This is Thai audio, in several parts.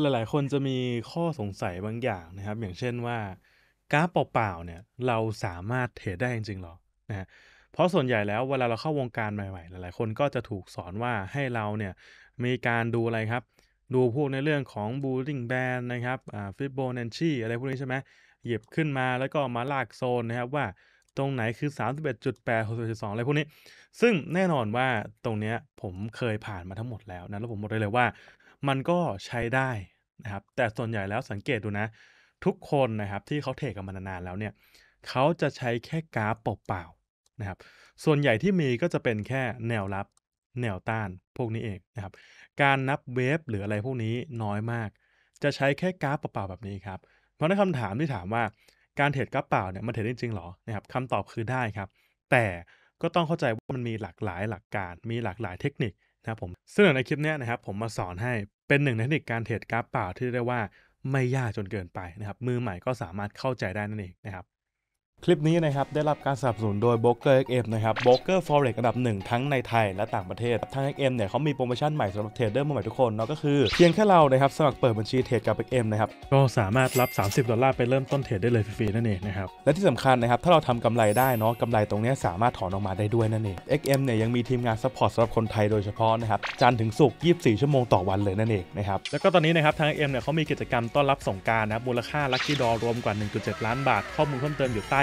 หลายๆคนจะมีข้อสงสัยบางอย่างนะครับ อย่างเช่นว่า กราฟเปล่าๆเนี่ยเราสามารถเทรดได้จริงๆหรอนะเพราะส่วนใหญ่แล้วเวลาเราเข้าวงการใหม่ ๆ หลายๆ คนก็จะถูกสอนว่าให้เราเนี่ยมีการดูอะไรครับ ดูพวกในเรื่องของบูลลิงแบนนะครับฟิบโบนัชชีอะไรพวกนี้ใช่ไหมหยิบขึ้นมาแล้วก็มาลากโซนนะครับ ว่าตรงไหนคือ 31.8 62 อะไรพวกนี้ ซึ่งแน่นอนว่าตรงเนี้ยผมเคยผ่านมาทั้งหมดแล้วนะแล้วผมบอกได้เลยว่ามันก็ใช้ได้นะครับแต่ส่วนใหญ่แล้วสังเกตดูนะ ทุกคนนะครับที่เขาเทรดกันมานานแล้วเนี่ยเขาจะใช้แค่กราฟเปล่าๆนะครับส่วนใหญ่ที่มีก็จะเป็นแค่แนวรับแนวต้านพวกนี้เองนะครับการนับเวฟหรืออะไรพวกนี้น้อยมาก จะใช้แค่กราฟเปล่าๆแบบนี้ครับเพราะนั้นคำถามที่ถามว่าการเทรดกราฟเปล่าเนี่ยมันเทรดได้จริงหรอนะครับคำตอบคือได้ครับ แต่ก็ต้องเข้าใจว่ามันมีหลากหลายหลักการ มีหลากหลายเทคนิคนะครับผมซึ่งในคลิปนี้นะครับผมมาสอนให้เป็นหนึ่งในเทคนิคการเทรดกราฟเปล่าที่เรียกว่าไม่ยากจนเกินไปนะครับ มือใหม่ก็สามารถเข้าใจได้นั่นเองนะครับคลิปนี้นะครับ ได้รับการสนับสนุนโดย b r o k e r XM นะครับ b r o k e r Forex ระดับหนึ่งทั้งในไทยและต่างประเทศทาง XM เนี่ยเขามีโปรโมชั่นใหม่สำหรับเทรดเดอร์มือใหม่ทุกคนเนาะก็คือเพียงแค่เรานะครับ สมัครเปิดบัญชีเทรดกับ XM นะครับ ก็สามารถรับ 30 ดอลลาร์ไปเริ่มต้นเทรดได้เลยฟรีๆนั่นเองนะครับ และที่สำคัญนะครับถ้าเราทำกำไรได้เนาะกำไรตรงนี้สามารถถอนออกมาได้ด้วยนั่นเอง XM เนี่ยยังมีทีมงานซัพพอร์ตสำหรับคนไทยโดยเฉพาะนะครับจันถึงศุกร์24 ชั่วโมงต่อวันเลยนั่นเองนะครับแล้วก็ตอนนี้นะครับทาง XM เนี่ยเขามีกิจกรรมต้อนรับสงการนะมูลค่าลัคกี้ดอรวมกว่า 1.7ล้านบาทข้อมูลเพิ่มเติมอยู่ใต้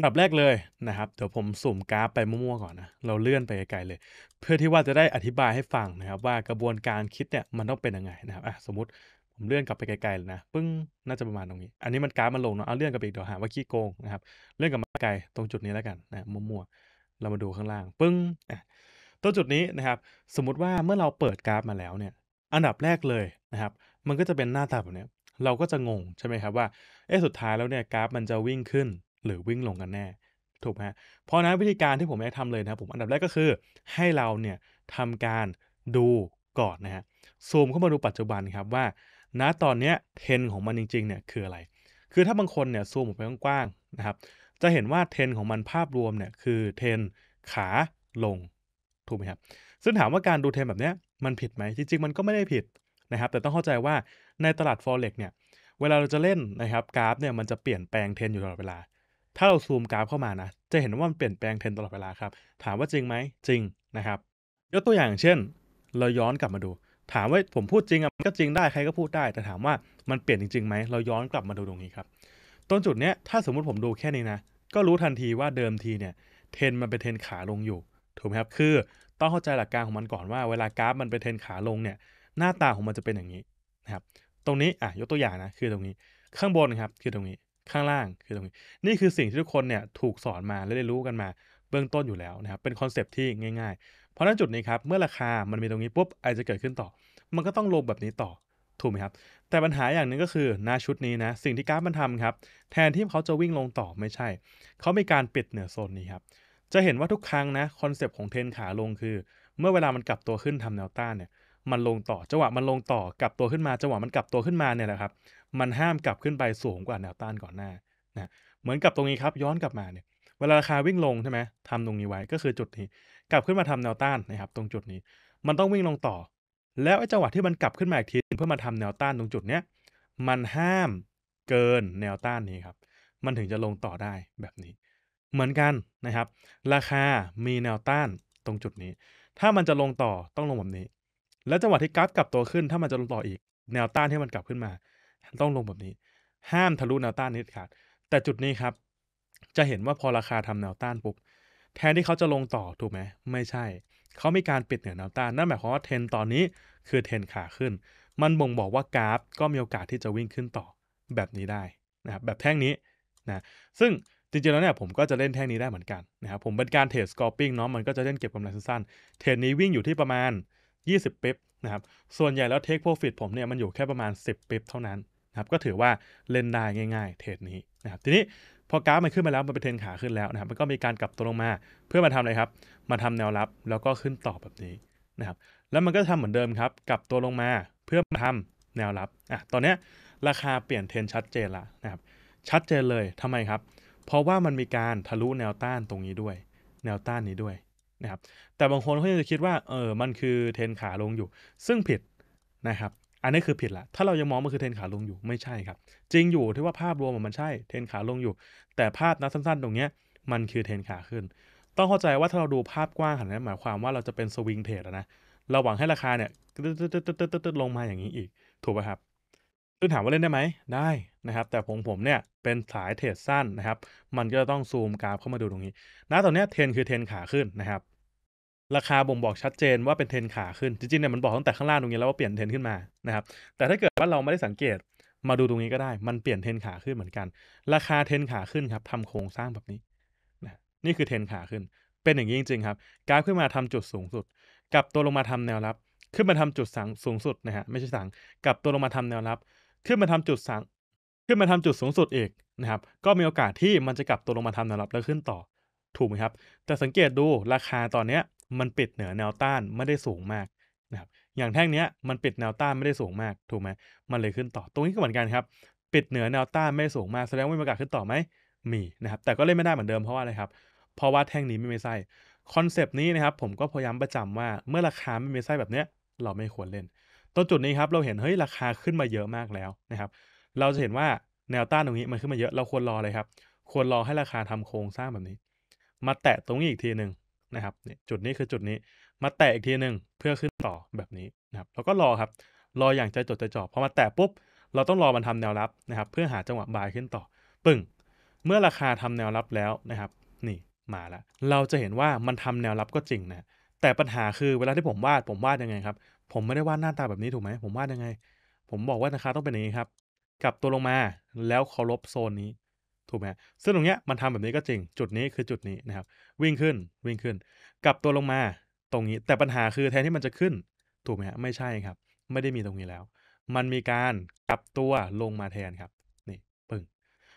อันดับแรกเลยนะครับเดี๋ยวผมสุ่มกราฟไปมั่วๆก่อนนะเราเลื่อนไปไกลเลย เพื่อที่ว่าจะได้อธิบายให้ฟังนะครับว่ากระบวนการคิดเนี่ยมันต้องเป็นยังไงนะครับอ่ะสมมติผมเลื่อนกลับไปไกลๆเลยนะปึ้งน่าจะประมาณตรงนี้ อันนี้มันกราฟมันลงเนาะเอาเลื่อนกลับไปอีกเดี๋ยวหาว่าขี้โกงนะครับเลื่อนกลับมาไกลตรงจุดนี้แล้วกันนะมั่วๆเรามาดูข้างล่าง ปึ้งตัวจุดนี้นะครับสมมติว่าเมื่อเราเปิดกราฟมาแล้วเนี่ยอันดับแรกเลยนะครับ มันก็จะเป็นหน้าตาแบบนี้เราก็จะงงใช่ไหมครับว่าเอ๊ะสุดท้ายแล้วเนี่ยกราฟมันจะวิ่งขึ้นหรือวิ่งลงกันแน่ถูกไหมเพราะนั้นวิธีการที่ผมจะทำเลยนะผมอันดับแรกก็คือให้เราเนี่ยทำการดูก่อนนะฮะซูมเข้ามาดูปัจจุบันครับว่า ณตอนนี้เทรนของมันจริงๆเนี่ยคืออะไร คือถ้าบางคนเนี่ยซูมออกไปกว้างๆนะครับจะเห็นว่าเทรนของมันภาพรวมเนี่ยคือเทรนขาลงถูกไหมครับซึ่งถามว่าการดูเทรนแบบนี้มันผิดไหมจริงๆ มันก็ไม่ได้ผิดนะครับแต่ต้องเข้าใจว่าในตลาด Forex เนี่ยเวลาเราจะเล่นนะครับกราฟเนี่ยมันจะเปลี่ยนแปลงเทรนอยู่ตลอดเวลาถ้าเราซูมกราฟเข้ามานะ จะเห็นว่ามันเปลี่ยนแปลงเทรนตลอดเวลาครับ ถามว่าจริงไหม จริงนะครับ ยกตัวอย่างเช่น เราย้อนกลับมาดู ถามว่าผมพูดจริงอะก็จริงได้ใครก็พูดได้ แต่ถามว่ามันเปลี่ยนจริงๆไหมเราย้อนกลับมาดูตรงนี้ครับต้นจุดเนี้ยถ้าสมมติผมดูแค่นี้นะ ก็รู้ทันทีว่าเดิมทีเนี่ย เทรนมันเป็นเทรนขาลงอยู่ ถูกไหมครับ คือต้องเข้าใจหลักการของมันก่อนว่าเวลากราฟมันเป็นเทรนขาลงเนี่ย หน้าตาของมันจะเป็นอย่างนี้นะครับ ตรงนี้ อ่ะ ยกตัวอย่างนะ คือตรงนี้ข้างบนครับ คือตรงนี้ข้างล่างคือตรงนี้นี่คือสิ่งที่ทุกคนเนี่ยถูกสอนมาและได้รู้กันมา เบื้องต้นอยู่แล้วนะครับเป็นคอนเซปที่ง่ายๆ เพราะนั้นจุดนี้ครับ เมื่อราคามันมีตรงนี้ปุ๊บอะไรจะเกิดขึ้นต่อ มันก็ต้องลงแบบนี้ต่อถูกไหมครับแต่ปัญหาอย่างหนึ่งก็คือหน้าชุดนี้นะสิ่งที่กราฟมันทำครับแทนที่เขาจะวิ่งลงต่อไม่ใช่ เขามีการปิดเหนือโซนนี้ครับจะเห็นว่าทุกครั้งนะคอนเซปของเทนขาลงคือ เมื่อเวลามันกลับตัวขึ้นทำแนวต้านเนี่ยมันลงต่อจังหวะมันลงต่อกลับตัวขึ้นมาจังหวะมันกลับตัวขึ้นมาเนี่ยแหละครับมันห้ามกลับขึ้นไปสูงกว่าแนวต้านก่อนหน้านะ เหมือนกับตรงนี้ครับย้อนกลับมาเนี่ย เวลาราคาวิ่งลงใช่ไหมทำตรงนี้ไว้ก็คือจุดนี้กลับขึ้นมาทำแนวต้านนะครับตรงจุดนี้ มันต้องวิ่งลงต่อ แล้วไอ้จังหวะที่มันกลับขึ้นมาอีกทีเพื่อมาทำแนวต้านตรงจุดเนี้ย มันห้ามเกินแนวต้านนี้ครับ มันถึงจะลงต่อได้แบบนี้ เหมือนกันนะครับ ราคามีแนวต้านตรงจุดนี้ ถ้ามันจะลงต่อต้องลงแบบนี้ แล้วจังหวะที่กราฟกลับตัวขึ้น ถ้ามันจะลงต่ออีก แนวต้านที่มันกลับขึ้นมาต้องลงแบบนี้ ห้ามทะลุแนวต้านนิดขาดแต่จุดนี้ครับ จะเห็นว่าพอราคาทำแนวต้านปุ๊บแทนที่เขาจะลงต่อถูกไหม ไม่ใช่ เขามีการปิดเหนือแนวต้าน นั่นหมายความว่าเทนตอนนี้คือเทนขาขึ้น มันบ่งบอกว่ากราฟก็มีโอกาสที่จะวิ่งขึ้นต่อแบบนี้ได้นะครับ แบบแท่งนี้นะ ซึ่งจริงๆแล้วเนี่ยผมก็จะเล่นแท่งนี้ได้เหมือนกันนะครับ ผมเป็นการเทรดสกอร์ปิ้งเนาะ มันก็จะเล่นเก็บกำไรสั้นๆเทรดนี้วิ่งอยู่ที่ประมาณ 20 เป๊ปนะครับส่วนใหญ่แล้วเทคโปรฟิตผมเนี่ยมันอยู่แค่ประมาณ 10ปิเท่านั้นนะครับก็ถือว่าเล่นได้ง่าย ๆ เทรดนี้นะครับทีนี้พอกราฟมันขึ้นมาแล้วมันเป็นเทรนขาขึ้นแล้วนะครับมันก็มีการกลับตัวลงมาเพื่อมาทำอะไรครับ มาทำแนวรับแล้วก็ขึ้นต่อแบบนี้นะครับแล้วมันก็ทำเหมือนเดิมครับ กลับตัวลงมาเพื่อมาทำแนวรับอ่ะตอนนี้ราคาเปลี่ยนเทรนชัดเจนละนะครับชัดเจนเลยทำไมครับ เพราะว่ามันมีการทะลุแนวต้านตรงนี้ด้วยแนวต้านนี้ด้วยนะครับแต่บางคนเขาจะคิดว่าเออมันคือเทรนขาลงอยู่ ซึ่งผิดนะครับ อันนี้คือผิดละถ้าเรายังมองมันคือเทรนขาลงอยู่ไม่ใช่ครับ จริงอยู่ที่ว่าภาพรวมมันใช่เทรนขาลงอยู่ แต่ภาพนัดสั้น ๆ ตรงเนี้ยมันคือเทรนขาขึ้น ต้องเข้าใจว่าถ้าเราดูภาพกว้างขนาดนี้หมายความว่าเราจะเป็นสวิงเทรดนะเราหวังให้ราคาเนี่ยตึ๊ดลงมาอย่างนี้อีก ถูกไหมครับคือถามว่าเล่นได้ไหมได้นะครับ แต่ผมผมเนี่ยเป็นสายเทรดสั้นนะครับ มันก็ต้องซูมกราฟเข้ามาดูตรงนี้ ณตอนนี้เทรนคือเทรนขาขึ้นนะครับราคาบ่งบอกชัดเจนว่าเป็นเทนขาขึ้น จริงๆเนี่ยมันบอกตั้งแต่ข้างล่างตรงนี้แล้วว่าเปลี่ยนเทนขึ้นมานะครับแต่ถ้าเกิดว่าเราไม่ได้สังเกตมาดูตรงนี้ก็ได้มันเปลี่ยนเทนขาขึ้นเหมือนกัน ราคาเทนขาขึ้นครับทำโครงสร้างแบบนี้นะนี่คือเทนขาขึ้น เป็นอย่างนี้จริง ๆครับกราฟขึ้นมาทำจุดสูงสุดกับตัวลงมาทำแนวรับ ขึ้นมาทำจุดสังสูงสุดนะฮะไม่ใช่สังกับตัวลงมาทำแนวรับ ขึ้นมาทำจุดสังขึ้นมาทำจุดสูงสุดอีกนะครับ ก็มีโอกาสที่มันจะกลับตัวลงมาทำแนวรับ แล้วขึ้นต่อถูกไหมครับแต่สังเกตดูราคาตอนเนี้ยมันปิดเหนือแนวต้านไม่ได้สูงมากนะครับอย่างแท่งเนี้ยมันปิดแนวต้านไม่ได้สูงมากถูกไหมมันเลยขึ้นต่อ ตรงนี้ก็เหมือนกันครับ ปิดเหนือแนวต้านไม่สูงมากแสดงว่ามีโอกาสขึ้นต่อไหมมีนะครับแต่ก็เล่นไม่ได้เหมือนเดิมเพราะว่าอะไรครับเพราะว่าแท่งนี้ไม่มีไส้คอนเซปต์นี้นะครับ ผมก็พยายามประจำว่า เมื่อราคาไม่มีไส้แบบเนี้ย เราไม่ควรเล่นตรงจุดนี้ครับเราเห็นเฮ้ยราคาขึ้นมาเยอะมากแล้วนะครับ เราจะเห็นว่าแนวต้านตรงนี้มันขึ้นมาเยอะเราควรรอเลยครับควรรอให้ราคาทำโครงสร้างแบบนี้ มาแตะตรงนี้อีกทีหนึ่งนะครับนี่จุดนี้คือจุดนี้มาแตะอีกทีหนึ่งเพื่อขึ้นต่อแบบนี้นะครับเราก็รอครับ รออย่างใจจดใจจ่อพอมาแตะปุ๊บ เราต้องรอมันทำแนวรับนะครับเพื่อหาจังหวะบายขึ้นต่อปึ่งเมื่อราคาทำแนวรับแล้วนะครับนี่มาแล้วเราจะเห็นว่ามันทำแนวรับก็จริงนะแต่ปัญหาคือเวลาที่ผมวาด ผมวาดยังไงครับ ผมไม่ได้วาดหน้าตาแบบนี้ถูกไหมผมวาดยังไง ผมบอกว่าราคาต้องเป็นอย่างนี้ครับ กลับตัวลงมาแล้วเคารพโซนนี้ถูกไหมซึ่งตรงเนี้ยมันทำแบบนี้ก็จริงจุดนี้คือจุดนี้นะครับ วิ่งขึ้น วิ่งขึ้น กลับตัวลงมาตรงนี้ แต่ปัญหาคือแทนที่มันจะขึ้น ถูกไหมฮะไม่ใช่ครับ ไม่ได้มีตรงนี้แล้ว มันมีการกลับตัวลงมาแทนครับ นี่ ปึ้ง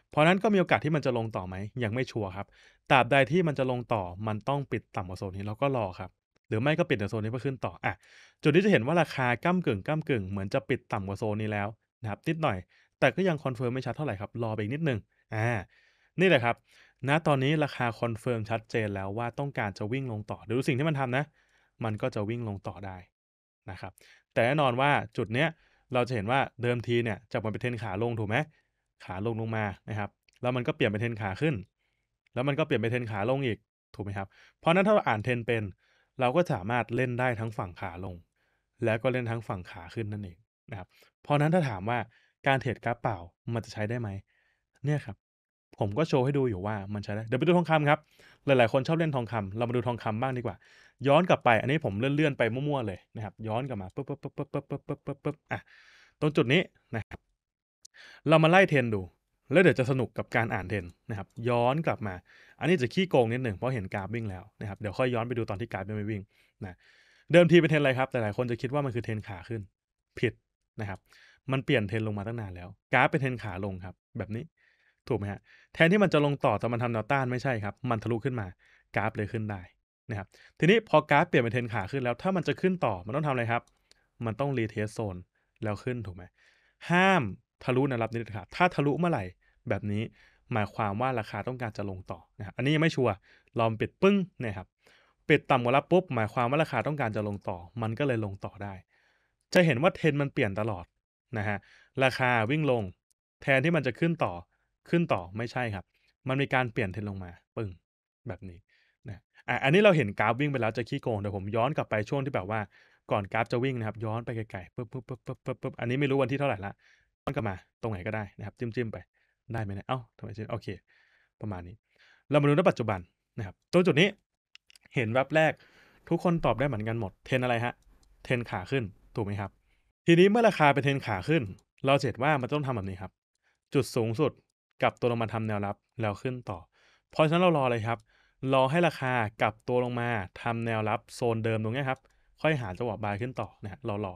เพราะนั้นก็มีโอกาส ที่ มันจะลงต่อไหม ยังไม่ชัวร์ ครับ ตราบใด ที่มันจะลงต่อ มันต้องปิดต่ำกว่า โซนนี้เราก็รอ ครับ หรือไม่ก็ปิดแต่โซนนี้ เพื่อ ขึ้นต่อ อ่ะ จุดนี้ จะ เห็นว่าราคาก้ากึ่งก้ากึ่งเหมือนจะปิดต่ำกว่าโซนนี้แล้วนะครับนิดหน่อย แต่ก็ยังคอนเฟิร์มไม่ชัดเท่าไหร่ครับรอไปอีกนิดนึงอ่านี่แหละครับ ณ ตอนนี้ราคาคอนเฟิร์มชัดเจนแล้วว่าต้องการจะวิ่งลงต่อ ดูสิ่งที่มันทำนะ มันก็จะวิ่งลงต่อได้นะครับ แต่แน่นอนว่าจุดเนี้ยเราจะเห็นว่าเดิมทีเนี่ยจากมันเป็นเทนขาลงถูกไหม ขาลงลงมา นะครับ แล้วมันก็เปลี่ยนเป็นเทนขาขึ้น แล้วมันก็เปลี่ยนเป็นเทนขาลงอีก ถูกไหมครับ เพราะนั้นถ้าเราอ่านเทนเป็น เราก็สามารถเล่นได้ทั้งฝั่งขาลง แล้วก็เล่นทั้งฝั่งขาขึ้นนั่นเองนะครับ เพราะนั้นถ้าถามว่าการเทรดกราฟเปล่ามันจะใช้ได้ไหมเนี่ยครับผมก็โชว์ให้ดูอยู่ว่ามันใช้ได้ เดี๋ยวไปดูทองคำครับ หลายๆคนชอบเล่นทองคำ เรามาดูทองคำบ้างดีกว่า ย้อนกลับไป อันนี้ผมเลื่อนๆไปมั่วๆเลยนะครับ ย้อนกลับมาปุ๊บปุ๊บปุ๊บปุ๊บปุ๊บปุ๊บปุ๊บปุ๊บปุ๊บอ่ะตรงจุดนี้นะครับ เรามาไล่เทรนดู แล้วเดี๋ยวจะสนุกกับการอ่านเทรนนะครับ ย้อนกลับมา อันนี้จะขี้โกงนิดหนึ่งเพราะเห็นกราฟวิ่งแล้วนะครับเดี๋ยวค่อยย้อนไปดูตอนที่กราฟยังไม่วิ่งนะเดิมทีเป็นเทรนอะไรครับ แต่หลายคนจะคิดว่ามันคือเทรนขาขึ้น ผิดนะครับ มันเปลี่ยนเทรนลงมาตั้งนานแล้วกราฟเป็นเทรนขาลง ครับ แบบนี้ถูกไหมฮะแทนที่มันจะลงต่อแต่มันทำแนวต้านไม่ใช่ครับมันทะลุขึ้นมากราฟเลยขึ้นได้นะครับทีนี้พอกราฟเปลี่ยนเป็นเทนขาขึ้นแล้ว ถ้ามันจะขึ้นต่อมันต้องทำอะไรครับมันต้องรีเทสโซนแล้วขึ้นถูกไหมห้ามทะลุแนวรับนี้ครับถ้าทะลุเมื่อไหร่แบบนี้หมายความว่าราคาต้องการจะลงต่อนะครับอันนี้ยังไม่ชัวร์ลองปิดปึ้งนะครับปิดต่ำกว่ารับปุ๊บหมายความว่าราคาต้องการจะลงต่อ มันก็เลยลงต่อได้ จะเห็นว่าเทรนมันเปลี่ยนตลอดนะฮะราคาวิ่งลง แทนที่มันจะขึ้นต่อขึ้นต่อไม่ใช่ครับ มันมีการเปลี่ยนเทรนลงมาปึ้งแบบนี้นะอ่ะอันนี้เราเห็นกราฟวิ่งไปแล้วจะขี้โกงเดี๋ยวผมย้อนกลับไปช่วงที่แบบว่าก่อนกราฟจะวิ่งนะครับ ย้อนไปไกลๆปึ๊บปึ๊บปึ๊บปึ๊บปึ๊บปึ๊บอันนี้ไม่รู้วันที่เท่าไหร่ละย้อนกลับมาตรงไหนก็ได้นะครับจิ้มจิ้มไปได้ไหมนะเอ้าทำไมจิ้มโอเค ประมาณนี้ เรามาดูณปัจจุบันนะครับตรงจุดนี้เห็นแวบแรกทุกคนตอบได้เหมือนกันหมดเทนอะไรฮะเทนขาขึ้นถูกไหมครับ ทีนี้เมื่อราคาเป็นเทนขาขึ้น เราเห็นว่ามันต้องทำแบบนี้ครับ จุดสูงสุดกลับตัวลงมาทำแนวรับแล้วขึ้นต่อ เพราะฉะนั้นเรารอเลยครับ รอให้ราคากลับตัวลงมาทำแนวรับโซนเดิมตรงนี้ครับ ค่อยหาจังหวะบายขึ้นต่อนะฮะรอรอ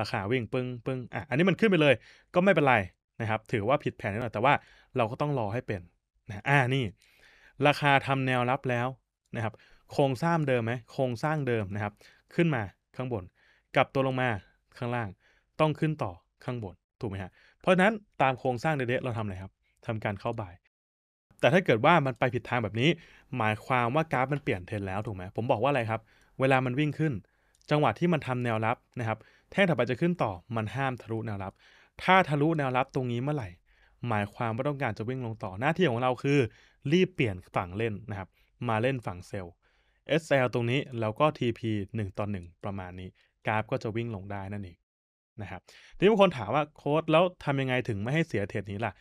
ราคาวิ่งปึ้งปึ้งอ่ะอันนี้มันขึ้นไปเลยก็ไม่เป็นไรนะครับ ถือว่าผิดแผนนิดหน่อยแต่ว่าเราก็ต้องรอให้เป็นนะอ่านี่ ราคาทำแนวรับแล้วนะครับ โครงสร้างเดิมไหมโครงสร้างเดิมนะครับ ขึ้นมาข้างบนกลับตัวลงมาข้างล่าง ต้องขึ้นต่อข้างบนถูกไหมฮะเพราะฉะนั้นตามโครงสร้างเด็ดเราทำอะไรครับทำการเข้าบ่าย แต่ถ้าเกิดว่ามันไปผิดทางแบบนี้ หมายความว่ากราฟมันเปลี่ยนเทรนแล้วถูกไหม ผมบอกว่าอะไรครับ เวลามันวิ่งขึ้น จังหวะที่มันทำแนวรับนะครับ แท่งถัดไปจะขึ้นต่อ มันห้ามทะลุแนวรับ ถ้าทะลุแนวรับตรงนี้เมื่อไหร่ หมายความว่าต้องการจะวิ่งลงต่อ หน้าที่ของเราคือรีบเปลี่ยนฝั่งเล่นนะครับ มาเล่นฝั่งเซลล์ SL ตรงนี้แล้วก็ TP 1ต่อ1ประมาณนี้ กราฟก็จะวิ่งลงได้นั่นเองนะครับ ทีนี้บางคนถามว่าโค้ดแล้วทำยังไงถึงไม่ให้เสียเทรดนี้ล่ะ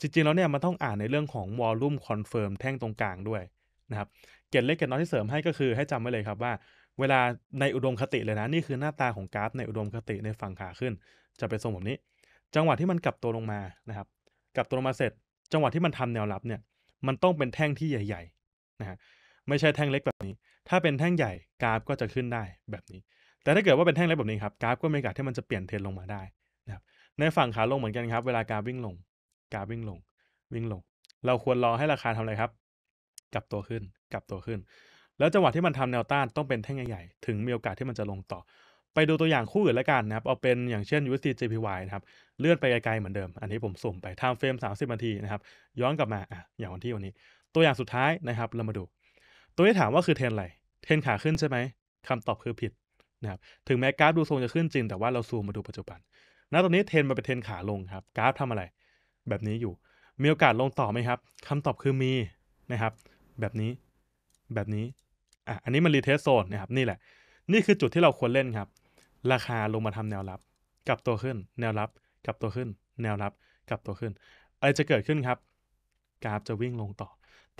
จริงๆ แล้วเนี่ยมันต้องอ่านในเรื่องของวอลลุ่มคอนเฟิร์มแท่งตรงกลางด้วยนะครับเกณฑ์เล็กเกณฑ์น้อยที่เสริมให้ก็คือให้จำไว้เลยครับว่า เวลาในอุดมคติเลยนะนี่คือหน้าตาของกราฟ ในอุดมคติในฝั่งขาขึ้นจะเป็นทรงแบบนี้ จังหวะที่มันกลับตัวลงมานะครับกลับตัวลงมาเสร็จ จังหวะที่มันทำแนวรับเนี่ยมันต้องเป็นแท่งที่ใหญ่ๆนะฮะไม่ใช่แท่งเล็กแบบนี้ ถ้าเป็นแท่งใหญ่กราฟก็จะขึ้นได้แบบนี้ แต่ถ้าเกิดว่าเป็นแท่งเล็กแบบนี้ครับกราฟก็มีโอกาสที่มันจะเปลี่ยนเทรนลงมาได้นะครับในฝั่งขาลงเหมือนกันครับเวลากราฟวิ่งลงกราฟวิ่งลงวิ่งลง เราควรรอให้ราคาทำอะไรครับ กลับตัวขึ้นกลับตัวขึ้นแล้วจังหวะที่มันทำแนวต้านต้องเป็นแท่งใหญ่ๆถึงมีโอกาสที่มันจะลงต่อ ไปดูตัวอย่างคู่อื่นละกันนะครับเอาเป็นอย่างเช่น USD JPY นะครับเลื่อนไปไกลๆเหมือนเดิม อันนี้ผมสุ่มไปทำเฟรม30นาทีนะครับย้อนกลับมาอ่ะอย่างวันที่วันนี้ ตัวอย่างสุดท้ายนะครับเรามาดู ตัวที่ถามว่าคือเทรนอะไร เทรนขาขึ้นใช่ไหมคำตอบคือผิดนะครับถึงแม้กราฟดูทรงจะขึ้นจริงแต่ว่าเราซูมมาดูปัจจุบัน ณตอนนี้เทรนมาเป็นเทรนขาลงครับกราฟทำอะไรแบบนี้อยู่ มีโอกาสลงต่อไหมครับ คำตอบคือมีนะครับ แบบนี้ แบบนี้ อ่ะ อันนี้มันรีเทสโซนนะครับ นี่แหละ นี่คือจุดที่เราควรเล่นครับ ราคาลงมาทำแนวรับกลับตัวขึ้น แนวรับกลับตัวขึ้น แนวรับกลับตัวขึ้นอะไรจะเกิดขึ้นครับ กราฟจะวิ่งลงต่อ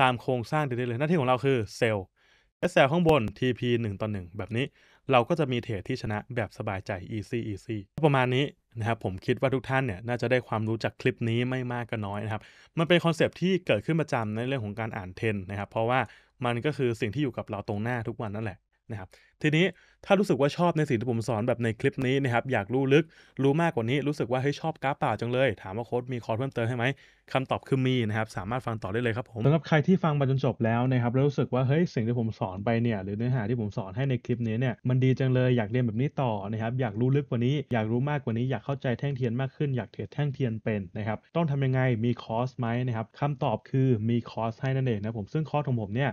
ตามโครงสร้างเดิมเลย หน้าที่ของเราคือเซลล์ซลข้างบน TP 1ต่อ1แบบนี้ เราก็จะมีเทรดที่ชนะแบบสบายใจ easy easy ประมาณนี้นะครับผมคิดว่าทุกท่านเนี่ยน่าจะได้ความรู้จากคลิปนี้ไม่มากก็น้อยนะครับมันเป็นคอนเซปที่เกิดขึ้นประจำในเรื่องของการอ่านเทนนะครับเพราะว่ามันก็คือสิ่งที่อยู่กับเราตรงหน้าทุกวันนั่นแหละนะครับทีนี้ถ้ารู้สึกว่าชอบในสิ่งที่ผมสอนแบบในคลิปนี้นะครับอยากรู้ลึกรู้มากกว่านี้ รู้สึกว่าเฮ้ยชอบกราฟเปล่าจังเลย ถามว่าโค้ดมีคอร์สเพิ่มเติมให้ไหมคำตอบคือมีนะครับสามารถฟังต่อได้เลยครับผมสำหรับใครที่ฟังมาจนจบแล้วนะครับแล้วรู้สึกว่าเฮ้ยสิ่งที่ผมสอนไปเนี่ยหรือเนื้อหาที่ผมสอนให้ในคลิปนี้เนี่ยมันดีจังเลยอยากเรียนแบบนี้ต่อนะครับอยากรู้ลึกกว่านี้ อยากรู้มากกว่านี้ อยากเข้าใจแท่งเทียนมากขึ้นอยากเทรดแท่งเทียนเป็นนะครับต้องทำยังไงมีคอร์สไหมนะครับคำตอบคือมีคอร์สให้นั่นเองนะผมซึ่งคอร์สของผมเนี่ย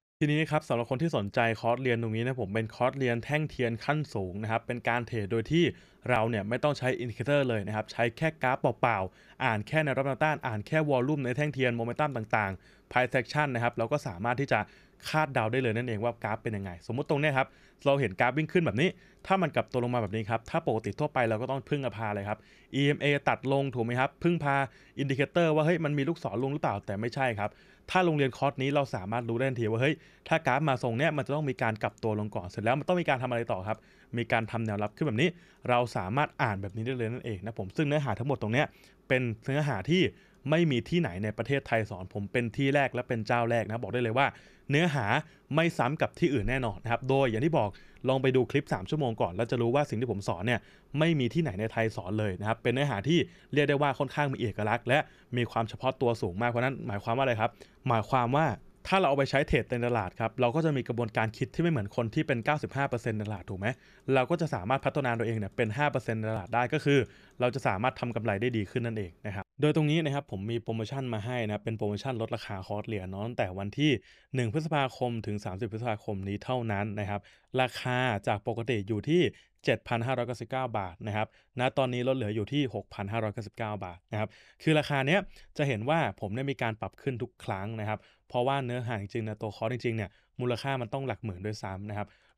ทีนี้ครับสำหรับคนที่สนใจคอร์สเรียนตรงนี้นะผมเป็นคอร์สเรียนแท่งเทียนขั้นสูงนะครับเป็นการเทรดโดยที่เราเนี่ยไม่ต้องใช้อินดิเคเตอร์เลยนะครับ ใช้แค่กราฟเปล่าๆ อ่านแค่แนวรับแนวต้าน อ่านแค่วอลลุ่มในแท่งเทียนโมเมนตัมต่างๆไพ่เซกชันนะครับเราก็สามารถที่จะคาดเดาได้เลยนั่นเองว่ากราฟเป็นยังไง สมมุติตรงนี้ครับเราเห็นกราฟวิ่งขึ้นแบบนี้ ถ้ามันกลับตัวลงมาแบบนี้ครับ ถ้าปกติทั่วไปเราก็ต้องพึ่งพาเลยครับ EMA ตัดลงถูกไหมครับ พึ่งพาอินดิเคเตอร์ ว่าเฮ้ยมันมีลูกศรลงหรือเปล่าแต่ไม่ใช่ครับ ถ้าโรงเรียนคอร์สนี้เราสามารถรู้ได้ทันทีว่าเฮ้ยถ้ากราฟมาทรงเนี้ยมันจะต้องมีการกลับตัวลงก่อนเสร็จแล้ว มันต้องมีการทำอะไรต่อครับ มีการทำแนวรับขึ้นแบบนี้ เราสามารถอ่านแบบนี้ได้เลยนั่นเองนะผมซึ่งเนื้อหาทั้งหมดตรงเนี้ยเป็นเนื้อหาที่ไม่มีที่ไหนในประเทศไทยสอน ผมเป็นที่แรกและเป็นเจ้าแรกนะบอกได้เลยว่าเนื้อหาไม่ซ้ำกับที่อื่นแน่นอนนะครับ โดยอย่างที่บอก ลองไปดูคลิป 3 ชั่วโมงก่อน แล้วจะรู้ว่าสิ่งที่ผมสอนเนี่ยไม่มีที่ไหนในไทยสอนเลยนะครับเป็นเนื้อหาที่เรียกได้ว่าค่อนข้างมีเอกลักษณ์และมีความเฉพาะตัวสูงมากเพราะนั้นหมายความว่าอะไรครับหมายความว่าถ้าเราเอาไปใช้เทรดในตลาดครับเราก็จะมีกระบวนการคิดที่ไม่เหมือนคนที่เป็น 95%ในตลาดถูกไหมเราก็จะสามารถพัฒนาตัวเองเนี่ยเป็น5%ในตลาดได้ก็คือ เราจะสามารถทำกำไรได้ดีขึ้นนั่นเองนะครับโดยตรงนี้นะครับผมมีโปรโมชั่นมาให้นะเป็นโปรโมชั่นลดราคาคอร์สเหรียญน้ะงแต่วันที่ 1 พฤษภาคมถึง 30 พฤษภาคมนี้เท่านั้นนะครับราคาจากปกติอยู่ที่ 7,599 บาทนะครับณนะตอนนี้ลดเหลืออยู่ที่ 6,599 บาทนะครับ คือราคาเนี้ยจะเห็นว่าผมได้มีการปรับขึ้นทุกครั้งนะครับ เพราะว่าเนื้อหาจริงๆนะตัวคอร์สจริงๆเนี่ยมูลค่ามันต้องหลักหมื่นด้วยซ้ำนะครับ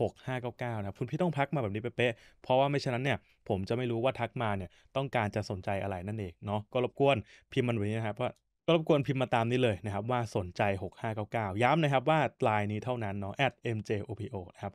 6599 นะคุณพี่ต้องพักมาแบบนี้เป๊ะเพราะว่าไม่ฉะนั้นเนี่ย ผมจะไม่รู้ว่าทักมาเนี่ย ต้องการจะสนใจอะไรนั่นเองเนาะก็รบกวนพิมพ์มันไว้นะครับว่าก็รบกวนพิมพ์มาตามนี้เลยนะครับว่าสนใจ6599 ย้ำนะครับว่าลายนี้เท่านั้นเนาะ mjopo นะครับ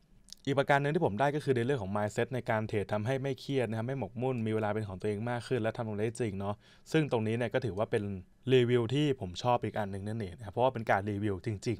อีกประการหนึ่งที่ผมได้ก็คือในเรื่องของ mindset ในการเทรดทำให้ไม่เครียดนะครับไม่หมกมุ่นมีเวลาเป็นของตัวเองมากขึ้นและทำลงได้จริงเนาะซึ่งตรงนี้เนี่ยก็ถือว่าเป็นรีวิวที่ผมชอบอีกอันหนึ่งนั่นเองนะครับเพราะว่าเป็นการรีวิวจริง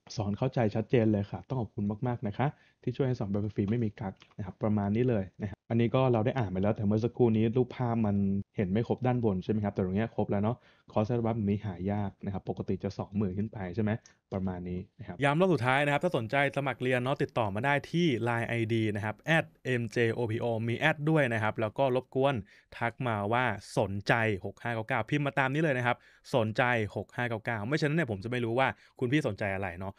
สอนเข้าใจชัดเจนเลยค่ะ ต้องขอบคุณมากๆนะคะ ที่ช่วยให้สอนแบบฟรีไม่มีกักนะครับประมาณนี้เลยนะครับอันนี้ก็เราได้อ่านไปแล้วแต่เมื่อสักครู่นี้รูปภาพมันเห็นไม่ครบด้านบนใช่ไหมครับแต่ตรงนี้ครบแล้วเนาะคอสร์สรับแบบนี้หายากนะครับปกติจะ2มื่นขึ้นไปใช่ไหมประมาณนี้นะครับย้ำรอบสุดท้ายนะครับถ้าสนใจสมัครเรียนเนาะติดต่อมาได้ที่ Line ID นะครับ @mjopo มีแอดด้วยนะครับแล้วก็รบกวนทักมาว่าสนใจ 6599 พิมพ์มาตามนี้เลยนะครับสนใจ6599 ไม่ช่นั้นเนี่ยผมจะไม่รู้ว่าคุณพี่สนใจอะไรเนาะ